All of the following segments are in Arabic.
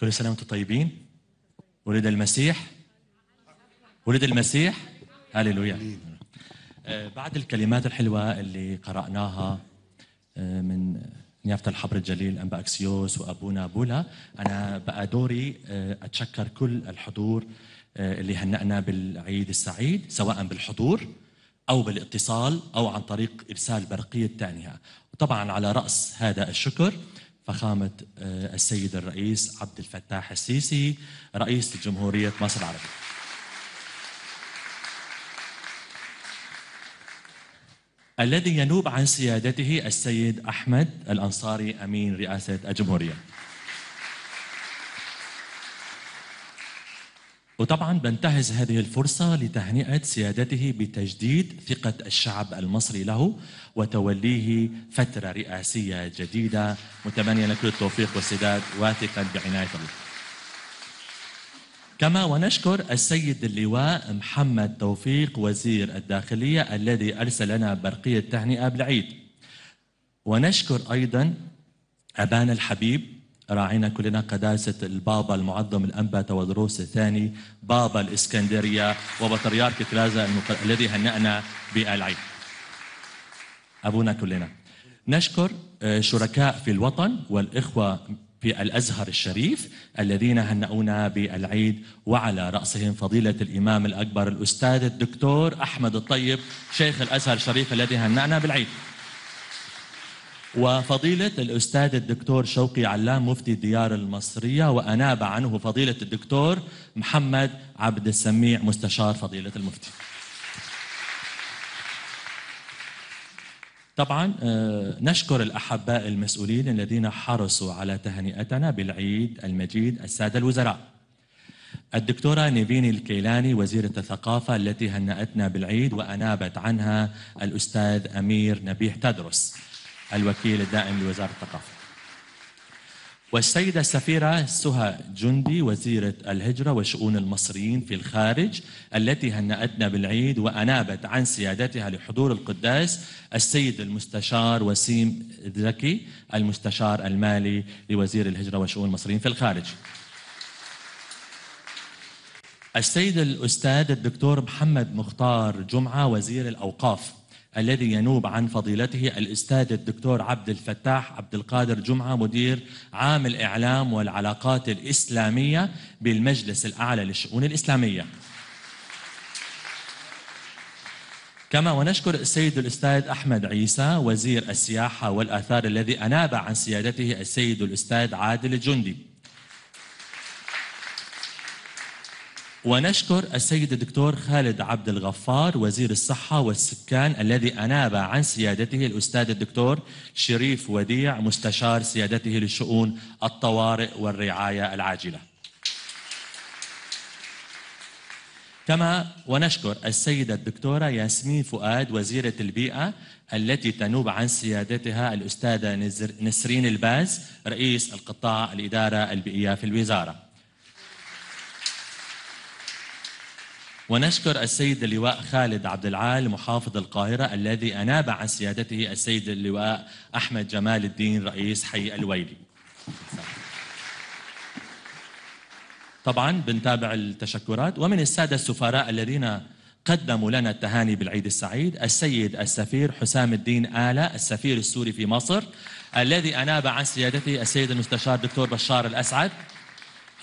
كل سنة وانتم طيبين ولد المسيح ولد المسيح هللويا آه، بعد الكلمات الحلوة اللي قرأناها آه، من نيافة الحبر الجليل أنبا أكسيوس وأبونا بولا أنا بقى دوري آه، أتشكر كل الحضور اللي هنأنا بالعيد السعيد سواء بالحضور أو بالاتصال أو عن طريق إرسال برقية تانية طبعا على رأس هذا الشكر فخامة آه، السيد الرئيس عبد الفتاح السيسي رئيس جمهورية مصر العربية الذي ينوب عن سيادته السيد أحمد الأنصاري أمين رئاسة الجمهورية وطبعا بنتهز هذه الفرصة لتهنئة سيادته بتجديد ثقة الشعب المصري له وتوليه فترة رئاسية جديدة متمنيا لكل التوفيق والسداد واثقا بعناية الله كما ونشكر السيد اللواء محمد توفيق وزير الداخلية الذي أرسل لنا برقية تهنئة بالعيد ونشكر أيضا أبانا الحبيب راعينا كلنا قداسة البابا المعظم الأنبا تودروس الثاني بابا الإسكندرية وبطريرك كلازا المق... الذي هنأنا بالعيد أبونا كلنا نشكر آه، شركاء في الوطن والإخوة في الأزهر الشريف الذين هنأونا بالعيد وعلى رأسهم فضيلة الإمام الأكبر الأستاذ الدكتور أحمد الطيب شيخ الأزهر الشريف الذي هنأنا بالعيد وفضيلة الأستاذ الدكتور شوقي علام مفتي الديار المصرية وأناب عنه فضيلة الدكتور محمد عبد السميع مستشار فضيلة المفتي طبعا آه، نشكر الأحباء المسؤولين الذين حرصوا على تهنئتنا بالعيد المجيد السادة الوزراء الدكتورة نيفين الكيلاني وزيرة الثقافة التي هنأتنا بالعيد وأنابت عنها الأستاذ أمير نبيح تدرس الوكيل الدائم لوزارة الثقافة والسيدة السفيرة سهى جندي وزيرة الهجرة وشؤون المصريين في الخارج التي هنأتنا بالعيد وأنابت عن سيادتها لحضور القداس السيد المستشار وسيم زكي المستشار المالي لوزير الهجرة وشؤون المصريين في الخارج السيد الأستاذ الدكتور محمد مختار جمعة وزير الأوقاف الذي ينوب عن فضيلته الأستاذ الدكتور عبد الفتاح عبد القادر جمعة مدير عام الإعلام والعلاقات الإسلامية بالمجلس الأعلى للشؤون الإسلامية كما ونشكر السيد الأستاذ أحمد عيسى وزير السياحة والآثار الذي أناب عن سيادته السيد الأستاذ عادل الجندي ونشكر السيد الدكتور خالد عبد الغفار وزير الصحة والسكان الذي أناب عن سيادته الأستاذ الدكتور شريف وديع مستشار سيادته لشؤون الطوارئ والرعاية العاجلة كما ونشكر السيدة الدكتورة ياسمين فؤاد وزيرة البيئة التي تنوب عن سيادتها الأستاذة نسرين الباز رئيس القطاع الإدارة البيئية في الوزارة ونشكر السيد اللواء خالد عبد العال محافظ القاهرة الذي أناب عن سيادته السيد اللواء أحمد جمال الدين رئيس حي الويلي طبعا بنتابع التشكرات ومن السادة السفراء الذين قدموا لنا التهاني بالعيد السعيد السيد السفير حسام الدين آلة السفير السوري في مصر الذي أناب عن سيادته السيد المستشار دكتور بشار الأسعد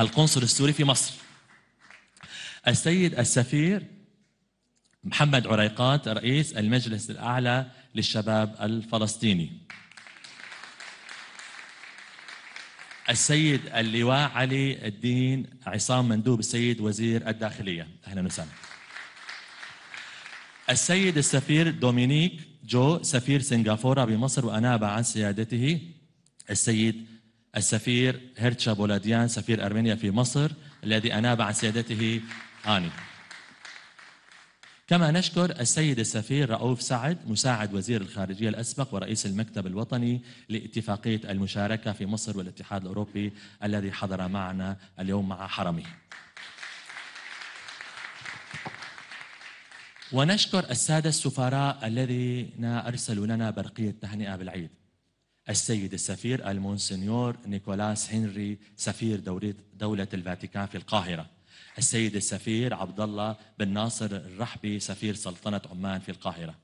القنصل السوري في مصر السيد السفير محمد عريقات رئيس المجلس الأعلى للشباب الفلسطيني السيد اللواء علي الدين عصام مندوب السيد وزير الداخلية أهلا وسهلا السيد السفير دومينيك جو سفير سنغافورة بمصر وأناب عن سيادته السيد السفير هيرتشا بولاديان سفير أرمينيا في مصر الذي أناب عن سيادته آني كما نشكر السيد السفير رؤوف سعد مساعد وزير الخارجية الأسبق ورئيس المكتب الوطني لاتفاقية المشاركة في مصر والاتحاد الأوروبي الذي حضر معنا اليوم مع حرمه ونشكر السادة السفراء الذين أرسلوا لنا برقية تهنئة بالعيد السيد السفير المونسنيور نيكولاس هنري سفير دولة الفاتيكان في القاهرة السيد السفير عبد الله بن ناصر الرحبي سفير سلطنة عمان في القاهرة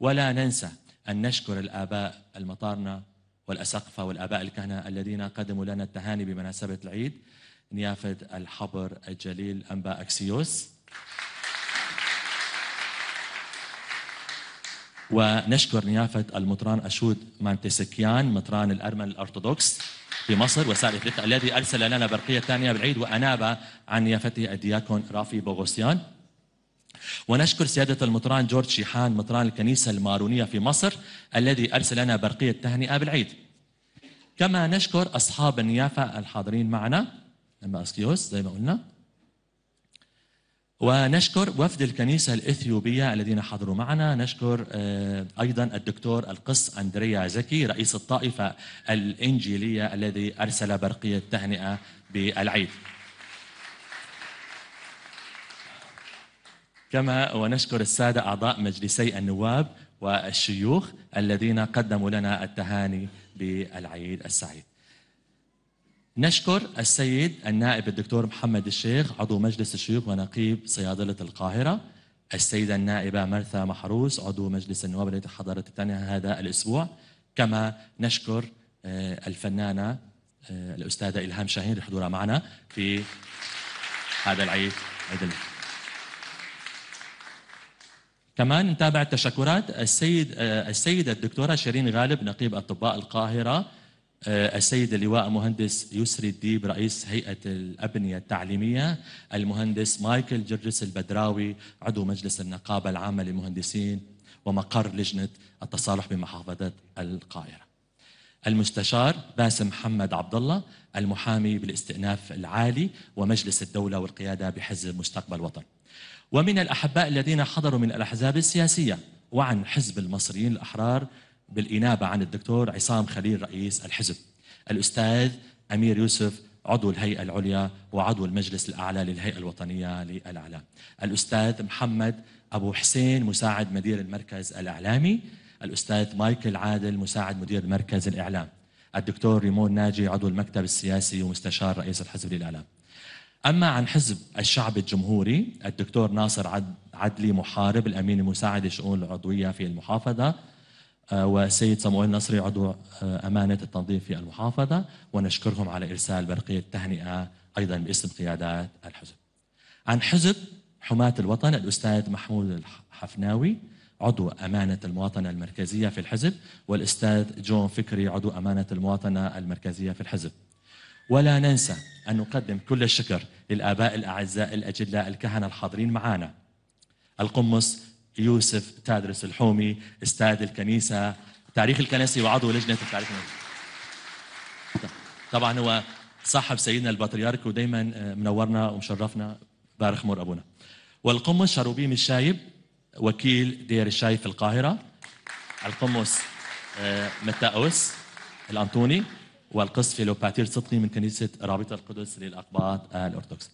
ولا ننسى أن نشكر الآباء المطارنة والأسقفة والآباء الكهنة الذين قدموا لنا التهاني بمناسبة العيد نيافة الحبر الجليل أنبا أكسيوس ونشكر نيافة المطران أشود مانتسكيان مطران الأرمن الأرثوذكس في مصر وسائل افريقيا الذي ارسل لنا برقيه ثانيه بالعيد واناب عن يافته الدياكون رافي بوغوسيان ونشكر سيادة المطران جورج شيحان مطران الكنيسة المارونية في مصر الذي أرسل لنا برقية تهنئة بالعيد كما نشكر أصحاب النيافة الحاضرين معنا أما أسكيوس زي ما قلنا ونشكر وفد الكنيسة الإثيوبية الذين حضروا معنا نشكر آه، أيضا الدكتور القس أندريا زكي رئيس الطائفة الإنجيلية الذي أرسل برقية تهنئة بالعيد كما ونشكر السادة أعضاء مجلسي النواب والشيوخ الذين قدموا لنا التهاني بالعيد السعيد نشكر السيد النائب الدكتور محمد الشيخ عضو مجلس الشيوخ ونقيب صيادلة القاهرة السيدة النائبة مرثا محروس عضو مجلس النواب التي حضرت الثانية هذا الأسبوع كما نشكر آه، الفنانة آه، الأستاذة إلهام شاهين لحضورها معنا في هذا العيد عيد كمان نتابع التشكرات السيد آه، السيدة الدكتورة شيرين غالب نقيب أطباء القاهرة آه، السيد اللواء مهندس يسري الديب رئيس هيئة الأبنية التعليمية المهندس مايكل جرجس البدراوي عضو مجلس النقابة العامة للمهندسين ومقر لجنة التصالح بمحافظة القاهرة المستشار باسم محمد عبد الله المحامي بالاستئناف العالي ومجلس الدولة والقيادة بحزب مستقبل وطن ومن الأحباء الذين حضروا من الأحزاب السياسية وعن حزب المصريين الأحرار بالإنابة عن الدكتور عصام خليل رئيس الحزب الأستاذ أمير يوسف عضو الهيئة العليا وعضو المجلس الأعلى للهيئة الوطنية للإعلام الأستاذ محمد أبو حسين مساعد مدير المركز الإعلامي الأستاذ مايكل عادل مساعد مدير مركز الإعلام الدكتور ريمون ناجي عضو المكتب السياسي ومستشار رئيس الحزب للإعلام أما عن حزب الشعب الجمهوري الدكتور ناصر عدلي محارب الأمين المساعد لشؤون العضوية في المحافظة آه، والسيد صموئيل نصري عضو آه، أمانة التنظيم في المحافظة ونشكرهم على إرسال برقية تهنئة أيضا باسم قيادات الحزب عن حزب حماة الوطن الأستاذ محمود الحفناوي عضو أمانة المواطنة المركزية في الحزب والأستاذ جون فكري عضو أمانة المواطنة المركزية في الحزب ولا ننسى أن نقدم كل الشكر للآباء الأعزاء الأجلاء الكهنة الحاضرين معنا القمص يوسف تادرس الحومي استاذ الكنيسه تاريخ الكنيسه وعضو لجنه التاريخ طبعا هو صاحب سيدنا البطريرك ودائما آه، منورنا ومشرفنا بارخ مور ابونا والقمص شروبيم الشايب وكيل دير الشاي في القاهره القمص آه، متاوس الانطوني والقس لوباتير صدقي من كنيسه رابطه القدس للاقباط الارثوذكس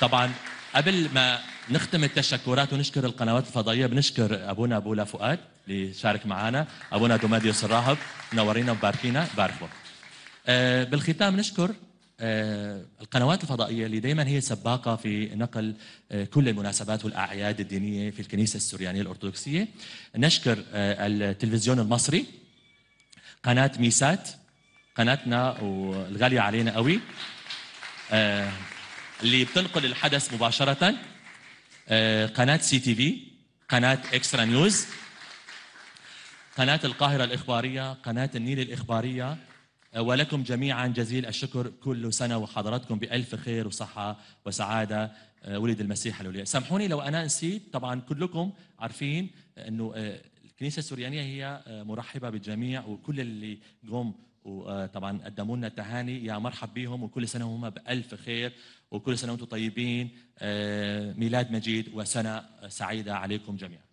طبعا قبل ما نختم التشكرات ونشكر القنوات الفضائيه بنشكر ابونا ابو فؤاد اللي شارك معنا ابونا دوماديوس الراهب منورينا وباركينا باركوا أه بالختام نشكر أه القنوات الفضائيه اللي دائما هي سباقه في نقل أه كل المناسبات والاعياد الدينيه في الكنيسه السريانيه الارثوذكسيه نشكر آه، التلفزيون المصري قناه ميسات قناتنا والغاليه علينا قوي آه، اللي بتنقل الحدث مباشرة آه، قناة سي تي في قناة اكسترا نيوز قناة القاهرة الإخبارية قناة النيل الإخبارية آه، ولكم جميعا جزيل الشكر كل سنة وحضراتكم بألف خير وصحة وسعادة آه، ولد المسيح الولي سامحوني لو أنا نسيت طبعا كلكم عارفين أنه الكنيسة السوريانية هي مرحبة بالجميع وكل اللي قوم وطبعا قدموا لنا التهاني يا مرحب بيهم وكل سنه وهم بالف خير وكل سنه وانتم طيبين آه، ميلاد مجيد وسنه سعيده عليكم جميعا